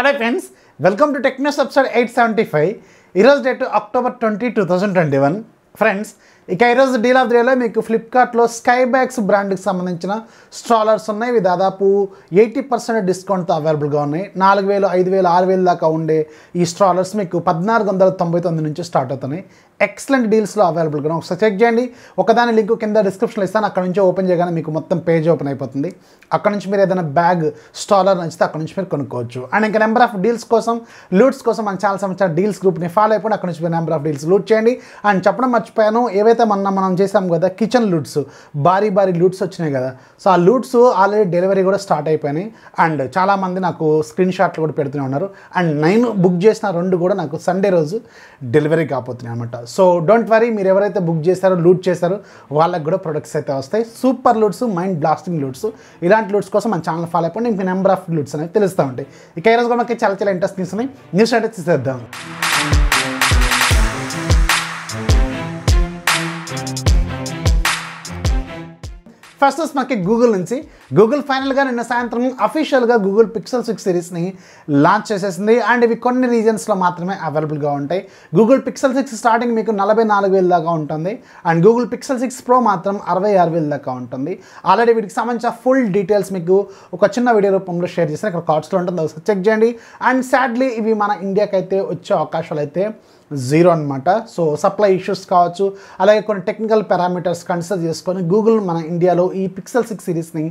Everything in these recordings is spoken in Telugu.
Hello friends, welcome to Tech Technos Episode 875. Heroes Day to October 20, 2021. Friends, ఇక ఈరోజు డీల్ ఆఫ్ ది డేలో మీకు ఫ్లిప్కార్ట్లో స్కై బ్యాగ్స్ బ్రాండ్కి సంబంధించిన స్ట్రాలర్స్ ఉన్నాయి ఇవి దాదాపు ఎయిటీ పర్సెంట్ డిస్కౌంట్తో అవైలబుల్గా ఉన్నాయి నాలుగు వేలు ఐదు వేలు ఆరు వేలు దాకా ఉండే ఈ స్ట్రాలర్స్ మీకు పద్నాలుగు వందల తొంభై తొమ్మిది నుంచి స్టార్ట్ అవుతున్నాయి ఎక్సలెంట్ డీల్స్లో అవైలబుల్గా ఒకసారి చెక్ చేయండి ఒకదాని లింక్ కింద డిస్క్రిప్షన్లో ఇస్తాను అక్కడ నుంచి ఓపెన్ చేయగానే మీకు మొత్తం పేజ్ ఓపెన్ అయిపోతుంది అక్కడ నుంచి మీరు ఏదైనా బ్యాగ్ స్టాలర్ నచ్చితే అక్కడ నుంచి మీరు కొనుక్కోవచ్చు అండ్ ఇంకా నెంబర్ ఆఫ్ డీల్స్ కోసం లూట్స్ కోసం మన ఛానల్ సంబంధించిన డీల్స్ గ్రూప్ని ఫాలో అయిపోయి అక్కడ నుంచి మీరు నెంబర్ ఆఫ్ డీల్స్ లూట్ చేయండి అండ్ చెప్పడం మర్చిపోయాను ఏవైతే ఏవైతే మొన్న మనం చేసాం కదా కిచెన్ లూట్స్ భారీ భారీ లూట్స్ వచ్చినాయి కదా సో ఆ లూట్స్ ఆల్రెడీ డెలివరీ కూడా స్టార్ట్ అయిపోయినాయి అండ్ చాలామంది నాకు స్క్రీన్ షాట్లు కూడా పెడుతూనే ఉన్నారు అండ్ నైన్ బుక్ చేసిన రెండు కూడా నాకు సండే రోజు డెలివరీ కాపోతున్నాయి అనమాట సో డోంట్ వరీ మీరు ఎవరైతే బుక్ చేశారో లూట్ చేశారో వాళ్ళకి కూడా ప్రొడక్ట్స్ అయితే వస్తాయి super loots mind blasting loots ఇలాంటి లూట్స్ కోసం మన ఛానల్ ఫాలో అయిపోండి మీకు నెంబర్ ఆఫ్ లూట్స్ అనేవి తెలుస్తూ ఉంటాయి ఇక ఈరోజు కూడా మనకి చాలా చాలా ఇంట్రెస్ట్ ఉన్నాయి న్యూస్ అంటే చేసేద్దాం ఫస్ట్ మనకి గూగుల్ నుంచి గూగుల్ ఫైనల్గా నిన్న సాయంత్రం అఫీషియల్గా గూగుల్ పిక్సెల్ సిక్స్ సిరీస్ని లాంచ్ చేసేసింది అండ్ ఇవి కొన్ని రీజన్స్లో మాత్రమే అవైలబుల్గా ఉంటాయి గూగుల్ పిక్సెల్ సిక్స్ స్టార్టింగ్ మీకు నలభై నాలుగు వేల దాకా ఉంటుంది and Google Pixel six pro మాత్రం అరవై ఆరు వేల దాకా ఉంటుంది ఆల్రెడీ వీటికి సంబంధించిన ఫుల్ డీటెయిల్స్ మీకు ఒక చిన్న వీడియో రూపంలో షేర్ చేస్తే ఇక్కడ కార్డ్స్లో ఉంటుంది చెక్ చేయండి అండ్ సాడ్లీ ఇవి మన ఇండియాకి అయితే వచ్చే అవకాశాలు అయితే జీరో అనమాట సో సప్లై ఇష్యూస్ కావచ్చు అలాగే కొన్ని టెక్నికల్ పారామీటర్స్ కన్సిడర్ చేసుకొని గూగుల్ మన ఇండియాలో ఈ పిక్సెల్ సిక్స్ సిరీస్ని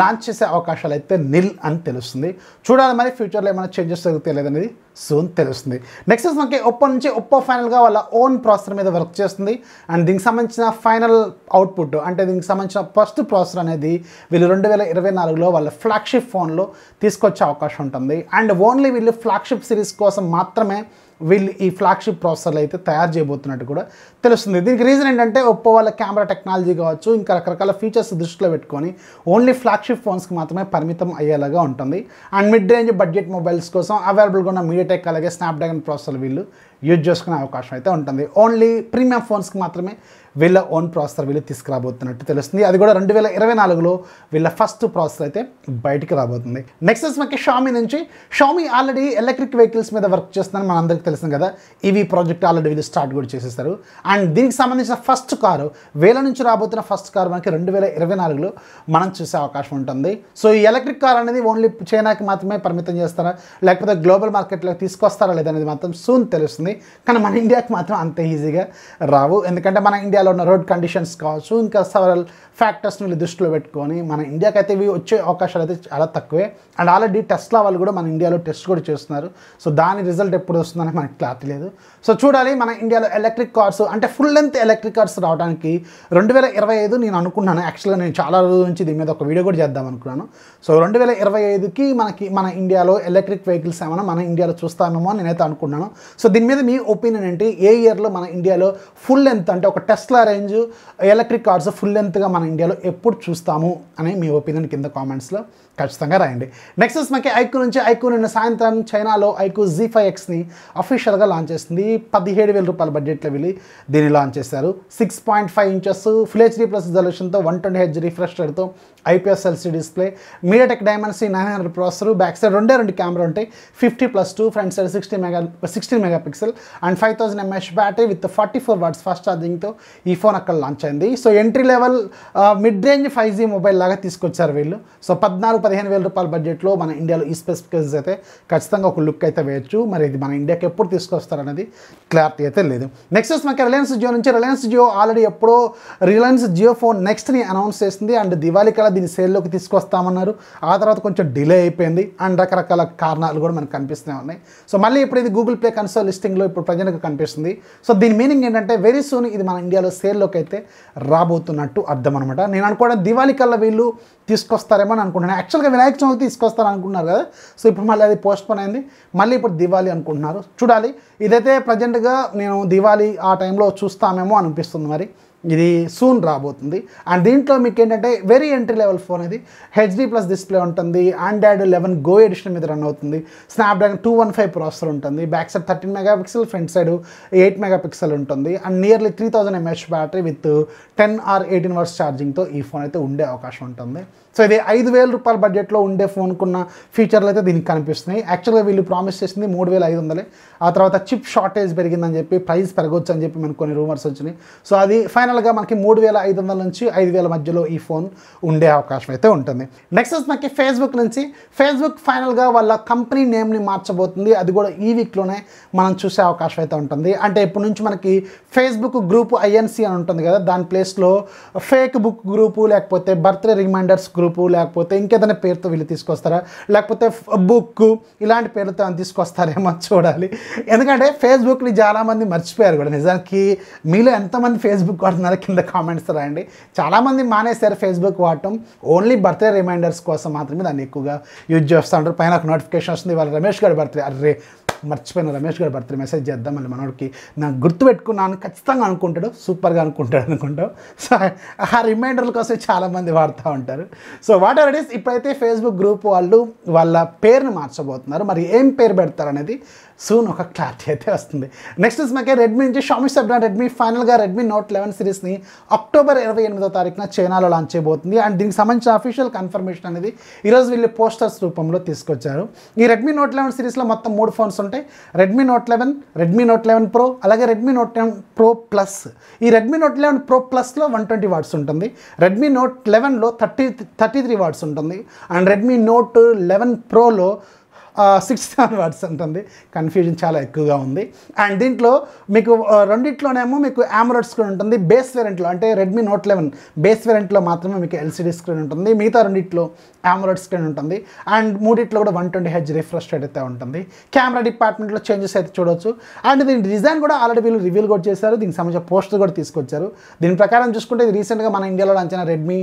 లాంచ్ చేసే అవకాశాలు అయితే నిల్ అని తెలుస్తుంది చూడాలి మరి ఫ్యూచర్లో ఏమైనా చేంజెస్ జరుగుతాయి లేదనేది సూన్ తెలుస్తుంది నెక్స్ట్ మనకి ఒప్పో నుంచి ఒప్పో ఫైనల్గా వాళ్ళ ఓన్ ప్రాసెసర్ మీద వర్క్ చేస్తుంది అండ్ దీనికి సంబంధించిన ఫైనల్ అవుట్పుట్ అంటే దీనికి సంబంధించిన ఫస్ట్ ప్రాసెసర్ అనేది వీళ్ళు రెండు వేల ఇరవై నాలుగులో వాళ్ళ ఫ్లాగ్షిప్ ఫోన్లో తీసుకొచ్చే అవకాశం ఉంటుంది అండ్ ఓన్లీ వీళ్ళు ఫ్లాగ్షిప్ సిరీస్ కోసం మాత్రమే వీళ్ళు ఈ ఫ్లాగ్షిప్ ప్రాసెసర్లు అయితే తయారు చేయబోతున్నట్టు కూడా తెలుస్తుంది దీనికి రీజన్ ఏంటంటే ఒప్పో వాళ్ళ కెమెరా టెక్నాలజీ కావచ్చు ఇంకా రకరకాల ఫీచర్స్ దృష్టిలో పెట్టుకొని ఓన్లీ ఫ్లాగ్షిప్ ఫోన్స్కి మాత్రమే పరిమితం అయ్యేలాగా ఉంటుంది and mid range budget mobiles కోసం అవైలబుల్గా ఉన్న మీడియాటెక్ అలాగే స్నాప్డ్రాగన్ ప్రాసెసర్ వీళ్ళు యూజ్ చేసుకునే అవకాశం అయితే ఉంటుంది ఓన్లీ ప్రీమియం ఫోన్స్కి మాత్రమే వీళ్ళ ఓన్ ప్రాసెసర్ వీళ్ళు తీసుకురాబోతున్నట్టు తెలుస్తుంది అది కూడా రెండు వేల ఇరవై నాలుగులో వీళ్ళ ఫస్ట్ ప్రాసెసర్ అయితే బయటికి రాబోతుంది నెక్స్ట్ మనకి షామీ నుంచి షామీ ఆల్రెడీ ఎలక్ట్రిక్ వెహికల్స్ మీద వర్క్ చేస్తుందని మన అందరికీ తెలిసింది కదా ఈవీ ప్రాజెక్ట్ ఆల్రెడీ వీళ్ళు స్టార్ట్ కూడా చేసేస్తారు అండ్ దీనికి సంబంధించిన ఫస్ట్ కారు వేల నుంచి రాబోతున్న ఫస్ట్ కారు మనకి రెండు వేల ఇరవై నాలుగులో మనం చూసే అవకాశం ఉంటుంది సో ఈ ఎలక్ట్రిక్ కార్ అనేది ఓన్లీ చైనాకి మాత్రమే పరిమితం చేస్తారా లేకపోతే గ్లోబల్ మార్కెట్లో తీసుకొస్తారా లేదనేది మాత్రం సూన్ తెలుస్తుంది ఉంటుంది కానీ మన ఇండియాకి మాత్రం అంత ఈజీగా రావు ఎందుకంటే మన ఇండియాలో ఉన్న రోడ్ కండిషన్స్ కావచ్చు ఇంకా సెవరల్ ఫ్యాక్టర్స్ని వీళ్ళు దృష్టిలో పెట్టుకొని మన ఇండియాకి అయితే ఇవి వచ్చే అవకాశాలు అయితే చాలా తక్కువే అండ్ ఆల్రెడీ టెస్ట్లా వాళ్ళు కూడా మన ఇండియాలో టెస్ట్ కూడా చేస్తున్నారు సో దాని రిజల్ట్ ఎప్పుడు వస్తుందని మనకి క్లారిటీ లేదు సో చూడాలి మన ఇండియాలో ఎలక్ట్రిక్ కార్స్ అంటే ఫుల్ లెంత్ ఎలక్ట్రిక్ కార్స్ రావడానికి రెండు వేల ఇరవై ఐదు నేను అనుకున్నాను యాక్చువల్గా నేను చాలా రోజుల నుంచి దీని మీద ఒక వీడియో కూడా చేద్దాం అనుకున్నాను సో రెండు వేల ఇరవై ఐదుకి మనకి మన ఇండియాలో ఎలక్ట్రిక్ వెహికల్స్ ఏమైనా మన ఇండియాలో చూస్తామేమో నేనైతే అనుకున్నాను సో దీని మీద మీద మీ ఒపీనియన్ ఏంటి ఏ ఇయర్లో మన ఇండియాలో ఫుల్ లెంత్ అంటే ఒక Tesla range electric cars full లెంత్గా మన ఇండియాలో ఎప్పుడు చూస్తాము అని మీ ఒపీనియన్ కింద కామెంట్స్లో ఖచ్చితంగా రాయండి నెక్స్ట్ మనకి ఐకు నుంచి ఐకు నిన్న సాయంత్రం చైనాలో ఐకు జీ ఫైవ్ ఎక్స్ని అఫీషియల్గా లాంచ్ చేసింది పదిహేడు వేల రూపాయల బడ్జెట్లో వెళ్ళి దీన్ని లాంచ్ చేశారు six point five inches full HD plus రిజల్యూషన్తో వన్ ట్వంటీ హెచ్ రిఫ్రెష్ రేట్తో IPS LC display MediaTek Dimensity nine hundred processor back side రెండే రెండు కెమెరా ఉంటాయి fifty plus two front side sixty mega sixteen mega pixel pixel and five thousand MS battery with forty four watts fast ఛార్జింగ్తో ఈ ఫోన్ అక్కడ లాంచ్ అయింది so entry level mid range five G mobile లాగా తీసుకొచ్చారు వీళ్ళు సో పద్నాలుగు పదిహేను వేల రూపాయల బడ్జెట్లో మన ఇండియాలో ఈ స్పెసిఫికేషన్స్ అయితే ఖచ్చితంగా ఒక లుక్ అయితే వేయచ్చు మరి ఇది మన ఇండియాకి ఎప్పుడు తీసుకొస్తారనేది క్లారిటీ అయితే లేదు నెక్స్ట్ మనకి రిలయన్స్ జియో నుంచి రిలయన్స్ జియో ఆల్రెడీ ఎప్పుడో రిలయన్స్ జియో ఫోన్ నెక్స్ట్ని అనౌన్స్ చేసింది అండ్ దివాళీ కల దీన్ని సేల్లోకి తీసుకొస్తామన్నారు ఆ తర్వాత కొంచెం డిలే అయిపోయింది అండ్ రకరకాల కారణాలు కూడా మనకు కనిపిస్తూనే ఉన్నాయి సో మళ్ళీ ఇప్పుడు ఇది గూగుల్ పే కన్సోల్ లిస్టింగ్ ట్రెండ్లో ఇప్పుడు ప్రజలకు కనిపిస్తుంది సో దీని మీనింగ్ ఏంటంటే వెరీ సూన్ ఇది మన ఇండియాలో సేల్లోకి అయితే రాబోతున్నట్టు అర్థం అనమాట నేను అనుకోవడం దివాళీ కల్లా వీళ్ళు తీసుకొస్తారేమో అని అనుకుంటున్నాను యాక్చువల్గా వినాయక చవితి తీసుకొస్తారు అనుకుంటున్నారు కదా సో ఇప్పుడు మళ్ళీ అది పోస్ట్ అయింది మళ్ళీ ఇప్పుడు దివాళీ అనుకుంటున్నారు చూడాలి ఇదైతే ప్రజెంట్గా నేను దివాళీ ఆ టైంలో చూస్తామేమో అనిపిస్తుంది మరి ఇది సూన్ రాబోతుంది అండ్ దీంట్లో మీకు ఏంటంటే వెరీ ఎంట్రీ లెవెల్ ఫోన్ ఇది హెచ్డి ప్లస్ డిస్ప్లే ఉంటుంది ఆండ్రాయిడ్ లెవెన్ గో ఎడిషన్ మీద రన్ అవుతుంది Snapdragon two one five processor ఉంటుంది back side thirteen mega pixel front side eight mega pixel ఉంటుంది and nearly three thousand MH battery with ten or eighteen watts ఛార్జింగ్తో ఈ ఫోన్ అయితే ఉండే అవకాశం ఉంటుంది సో ఇది ఐదు వేల రూపాయల బడ్జెట్లో ఉండే ఫోన్కున్న ఫీచర్లు అయితే దీనికి కనిపిస్తున్నాయి యాక్చువల్గా వీళ్ళు ప్రామిస్ చేసింది మూడు వేల ఐదు వందలే ఆ తర్వాత చిప్ షార్టేజ్ పెరిగిందని చెప్పి ప్రైస్ పెరగొచ్చు అని చెప్పి మనకు కొన్ని రూమర్స్ వచ్చినాయి సో అది ఫైనల్గా మనకి మూడు వేల ఐదు వందల నుంచి ఐదు వేల మధ్యలో ఈ ఫోన్ ఉండే అవకాశం అయితే ఉంటుంది నెక్స్ట్ మనకి ఫేస్బుక్ నుంచి ఫేస్బుక్ ఫైనల్గా వాళ్ళ కంపెనీ నేమ్ని మార్చబోతుంది అది కూడా ఈ వీక్లోనే మనం చూసే అవకాశం అయితే ఉంటుంది అంటే ఇప్పటి నుంచి మనకి ఫేస్బుక్ గ్రూప్ ఐఎన్సీ అని ఉంటుంది కదా దాని ప్లేస్లో ఫేక్ బుక్ గ్రూపు లేకపోతే బర్త్డే రిమైండర్స్ గ్రూపు లేకపోతే ఇంకేదైనా పేరుతో వీళ్ళు తీసుకొస్తారా లేకపోతే బుక్ ఇలాంటి పేర్లతో తీసుకొస్తారేమో చూడాలి ఎందుకంటే ఫేస్బుక్ని చాలామంది మర్చిపోయారు కూడా నిజానికి మీలో ఎంతమంది ఫేస్బుక్ వాడుతున్నారో కింద కామెంట్స్ రాయండి చాలామంది మానేశారు ఫేస్బుక్ వాడటం ఓన్లీ బర్త్డే రిమైండర్స్ కోసం మాత్రమే దాన్ని ఎక్కువగా యూజ్ చేస్తూ ఉంటారు పైన ఒక నోటిఫికేషన్ వస్తుంది వాళ్ళ రమేష్ గారి బర్త్డే అర్రే మర్చిపోయిన రమేష్ గారు బర్త్డే మెసేజ్ చేద్దాం మళ్ళీ మనోడికి నాకు గుర్తుపెట్టుకున్నాను ఖచ్చితంగా అనుకుంటాడు సూపర్గా అనుకుంటాడు అనుకుంటావు సో ఆ రిమైండర్ల కోసం చాలామంది వాడుతూ ఉంటారు సో వాట్ ఎవర్ ఇట్ ఇప్పుడైతే ఫేస్బుక్ గ్రూప్ వాళ్ళు వాళ్ళ పేరుని మార్చబోతున్నారు మరి ఏం పేరు పెడతారు అనేది సూన్ ఒక క్లారిటీ అయితే వస్తుంది నెక్స్ట్ ఇస్ మనకి రెడ్మీ నుంచి షామీ సబ్డా రెడ్మీ ఫైనల్గా రెడ్మీ నోట్ లెవెన్ సిరీస్ని అక్టోబర్ ఇరవై ఎనిమిదో తారీఖున చైనాలో లాంచ్ చేయబోతుంది అండ్ దీనికి సంబంధించిన అఫీషియల్ కన్ఫర్మేషన్ అనేది ఈరోజు వీళ్ళు పోస్టర్స్ రూపంలో తీసుకొచ్చారు ఈ రెడ్మీ నోట్ లెవెన్ సిరీస్లో మొత్తం మూడు ఫోన్స్ ఉంటాయి Redmi Note eleven Redmi Note eleven pro అలాగే Redmi Note eleven pro plus ఈ రెడ్మీ నోట్ లెవెన్ ప్రో ప్లస్లో వన్ ట్వంటీ వాట్స్ ఉంటుంది రెడ్మీ నోట్ లెవెన్లో థర్టీ థర్టీ త్రీ వాట్స్ ఉంటుంది అండ్ రెడ్మీ నోట్ లెవెన్ ప్రోలో సిక్స్ సెవెన్ వర్డ్స్ ఉంటుంది కన్ఫ్యూజన్ చాలా ఎక్కువగా ఉంది అండ్ దీంట్లో మీకు రెండిట్లోనేమో మీకు యామరడ్ స్క్రీన్ ఉంటుంది బేస్ వేరియంట్లో అంటే రెడ్మీ నోట్ లెవెన్ బేస్ వెరెంట్లో మాత్రమే మీకు ఎల్సీడీ స్క్రీన్ ఉంటుంది మిగతా రెండిట్లో యామరడ్ స్క్రీన్ ఉంటుంది అండ్ మూడిట్లో కూడా one twenty H refresh rate అయితే ఉంటుంది కెమెరా డిపార్ట్మెంట్లో చేంజెస్ అయితే చూడవచ్చు అండ్ దీని డిజైన్ కూడా ఆల్రెడీ వీళ్ళు రివ్యూలు కూడా చేశారు దీనికి సంబంధించిన పోస్టర్ కూడా తీసుకొచ్చారు దీని ప్రకారం చూసుకుంటే ఇది రీసెంట్గా మన ఇండియాలో లాంచ్ అయిన రెడ్మీ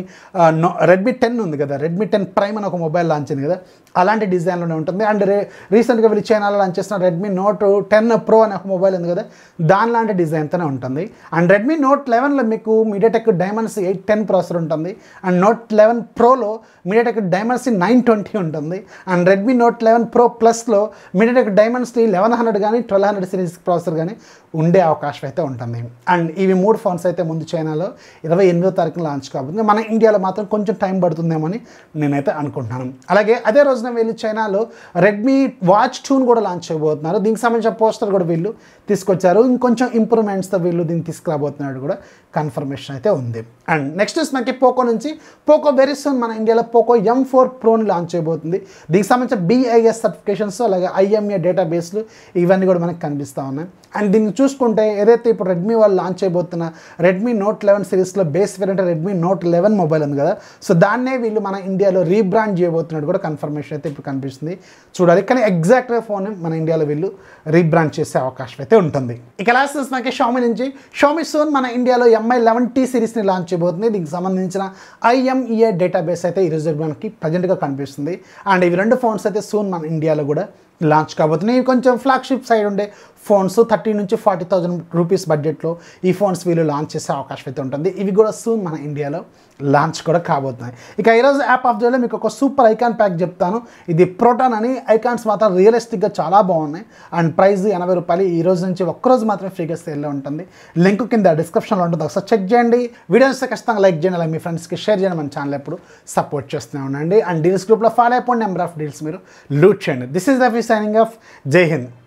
రెడ్మీ టెన్ ఉంది కదా రెడ్మీ టెన్ ప్రైమ్ అని ఒక మొబైల్ లాంచ్ అయింది కదా అలాంటి డిజైన్లోనే ఉంటుంది అండ్ రే రీసెంట్గా వీళ్ళు చైనాలో లాంచ్ చేసిన రెడ్మీ నోట్ టెన్ ప్రో అనే ఒక మొబైల్ ఉంది కదా దాని లాంటి డిజైన్తోనే ఉంటుంది అండ్ రెడ్మీ నోట్ లెవెన్లో మీకు MediaTek Dimensity eight ten processor ఉంటుంది అండ్ నోట్ లెవెన్ ప్రోలో మీడియాటెక్ డైమండ్స్ నైన్ ట్వంటీ ఉంటుంది and Redmi Note eleven pro ప్లస్లో మీడియాటెక్ డైమండ్స్ లెవెన్ హండ్రెడ్ కానీ ట్వెల్వ్ హండ్రెడ్ సిరీస్ ప్రాసెసర్ కానీ ఉండే అవకాశం అయితే ఉంటుంది అండ్ ఇవి మూడు ఫోన్స్ అయితే ముందు చైనాలో ఇరవై ఎనిమిదో తారీఖున లాంచ్ కాబోతుంది మన ఇండియాలో మాత్రం కొంచెం టైం పడుతుందేమో అని నేనైతే అనుకుంటున్నాను అలాగే అదే రోజున వీళ్ళు చైనాలో రెడ్ రెడ్మీ వాచ్ టూన్ కూడా లాంచ్ చేయబోతున్నారు దీనికి సంబంధించిన పోస్టర్ కూడా వీళ్ళు తీసుకొచ్చారు ఇంకొంచెం ఇంప్రూవ్మెంట్స్తో వీళ్ళు దీన్ని తీసుకురాబోతున్నాడు కూడా కన్ఫర్మేషన్ అయితే ఉంది అండ్ నెక్స్ట్ ఇస్ మనకి పోకో నుంచి పోకో వెరీ సూన్ మన ఇండియాలో పోకో ఎం ఫోర్ ప్రోని లాంచ్ చేయబోతుంది దీనికి సంబంధించిన బీఐఎస్ సర్టిఫికేషన్స్ అలాగే ఐఎంఏ డేటాబేస్లు ఇవన్నీ కూడా మనకు కనిపిస్తూ ఉన్నాయి అండ్ దీన్ని చూసుకుంటే ఏదైతే ఇప్పుడు రెడ్మీ వాళ్ళు లాంచ్ చేయబోతున్న రెడ్మీ నోట్ లెవెన్ సిరీస్లో base variant Redmi Note eleven mobile ఉంది కదా సో దాన్నే వీళ్ళు మన ఇండియాలో రీబ్రాండ్ చేయబోతున్నట్టు కూడా కన్ఫర్మేషన్ అయితే ఇప్పుడు కనిపిస్తుంది చూడండి చూడాలి కానీ ఎగ్జాక్ట్గా ఫోన్ మన ఇండియాలో వీళ్ళు రీబ్రాండ్ చేసే అవకాశం అయితే ఉంటుంది ఇక లాస్ట్ మనకి షామి నుంచి షామి సోన్ మన ఇండియాలో ఎంఐ లెవెన్ టీ సిరీస్ని లాంచ్ చేయబోతుంది దీనికి సంబంధించిన ఐఎంఈఏ డేటాబేస్ e అయితే ఈ రిజర్వ్ మనకి ప్రజెంట్గా కనిపిస్తుంది అండ్ ఇవి రెండు ఫోన్స్ అయితే సోన్ మన ఇండియాలో కూడా లాంచ్ కాబోతున్నాయి ఇవి కొంచెం ఫ్లాగ్షిప్ సైడ్ ఉండే ఫోన్స్ థర్టీ నుంచి ఫార్టీ థౌజండ్ రూపీస్ బడ్జెట్లో ఈ ఫోన్స్ వీళ్ళు లాంచ్ చేసే అవకాశం అయితే ఉంటుంది ఇవి కూడా సూన్ మన ఇండియాలో లాంచ్ కూడా కాబోతున్నాయి ఇక ఈరోజు యాప్ ఆఫ్ జోలో మీకు ఒక సూపర్ ఐకాన్ ప్యాక్ చెప్తాను ఇది ప్రోటాన్ అని ఐకాన్స్ మాత్రం రియలిస్టిక్గా చాలా బాగున్నాయి అండ్ ప్రైస్ ఎనభై రూపాయలు ఈ రోజు నుంచి ఒక్కరోజు మాత్రమే ఫ్రీగా సేల్లో ఉంటుంది లింక్ కింద డిస్క్రిప్షన్లో ఉంటుంది ఒకసారి చెక్ చేయండి వీడియోస్ ఖచ్చితంగా లైక్ చేయండి అలా మీ ఫ్రెండ్స్కి షేర్ చేయండి మన ఛానల్ ఎప్పుడు సపోర్ట్ చేస్తూనే ఉండండి అండ్ డీల్స్ గ్రూప్లో ఫాలో అయిపోయిన నెంబర్ ఆఫ్ డీల్స్ మీరు లూట్ చేయండి this is Rafi signing off. Jai Hind.